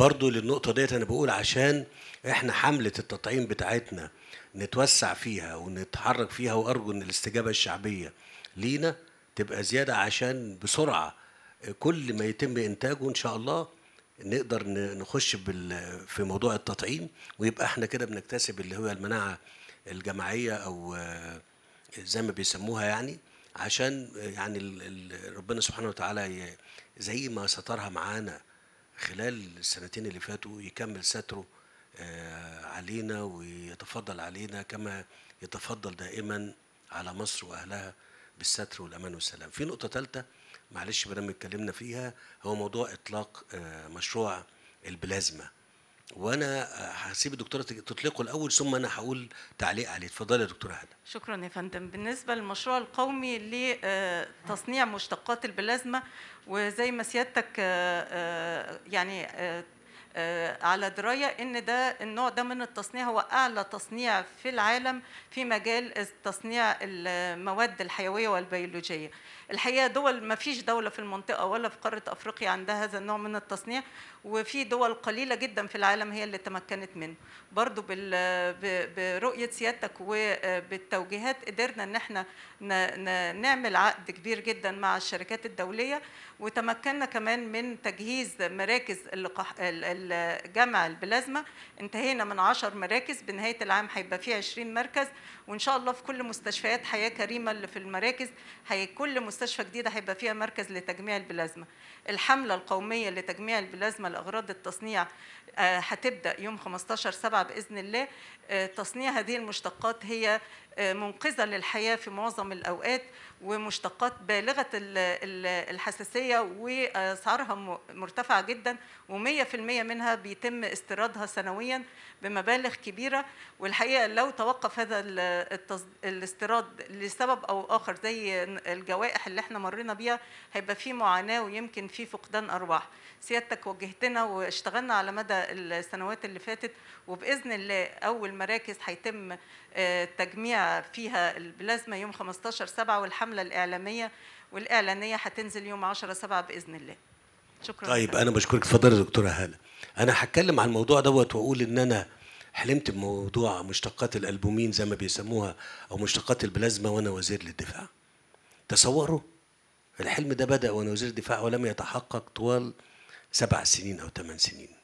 برضو للنقطة ديت أنا بقول عشان إحنا حملة التطعيم بتاعتنا نتوسع فيها ونتحرك فيها وأرجو إن الاستجابة الشعبية لينا تبقى زيادة عشان بسرعة كل ما يتم إنتاجه إن شاء الله نقدر نخش في موضوع التطعيم ويبقى إحنا كده بنكتسب اللي هو المناعة الجماعية أو زي ما بيسموها يعني عشان يعني ربنا سبحانه وتعالى زي ما سترها معانا خلال السنتين اللي فاتوا يكمل ستره آه، علينا ويتفضل علينا كما يتفضل دائما على مصر واهلها بالستر والامان والسلام. في نقطه ثالثه معلش ما اتكلمنا فيها هو موضوع اطلاق آه، مشروع البلازما. وانا هسيب الدكتوره تطلقه الاول ثم انا هقول تعليق عليه اتفضلي يا دكتوره هنا شكرا يا فندم بالنسبه للمشروع القومي لتصنيع آه، مشتقات البلازما وزي ما سيادتك آه، آه، يعني آه، على درايه ان ده النوع ده من التصنيع هو اعلى تصنيع في العالم في مجال تصنيع المواد الحيويه والبيولوجيه. الحقيقه دول ما فيش دوله في المنطقه ولا في قاره افريقيا عندها هذا النوع من التصنيع وفي دول قليله جدا في العالم هي اللي تمكنت منه. برضو برؤيه سيادتك وبالتوجيهات قدرنا ان احنا نعمل عقد كبير جدا مع الشركات الدوليه وتمكنا كمان من تجهيز مراكز اللقاح الجمع البلازما انتهينا من 10 مراكز بنهايه العام هيبقى في 20 مركز وان شاء الله في كل مستشفيات حياه كريمه اللي في المراكز هي كل مستشفى جديده هيبقى فيها مركز لتجميع البلازما الحمله القوميه لتجميع البلازما لاغراض التصنيع آه، هتبدا يوم 15 7 باذن الله آه، تصنيع هذه المشتقات هي آه، منقذه للحياه في معظم الاوقات ومشتقات بالغه الحساسيه واسعارها مرتفعه جدا و100% منها بيتم استيرادها سنويا بمبالغ كبيره والحقيقه لو توقف هذا الاستيراد لسبب او اخر زي الجوائح اللي احنا مرينا بيها هيبقى في معاناه ويمكن في فقدان ارواح سيادتك وجهتنا واشتغلنا على مدى السنوات اللي فاتت وباذن الله اول مراكز هيتم آه، تجميع فيها البلازما يوم 15 7 والحمد الحمله الاعلاميه والاعلانيه هتنزل يوم 10 7 باذن الله شكرا طيب انا بشكرك اتفضلي يا دكتوره هاله انا هتكلم عن الموضوع دوت واقول ان انا حلمت بموضوع مشتقات الالبومين زي ما بيسموها او مشتقات البلازما وانا وزير للدفاع تصوروا الحلم ده بدا وانا وزير الدفاع ولم يتحقق طوال سبع سنين او ثمان سنين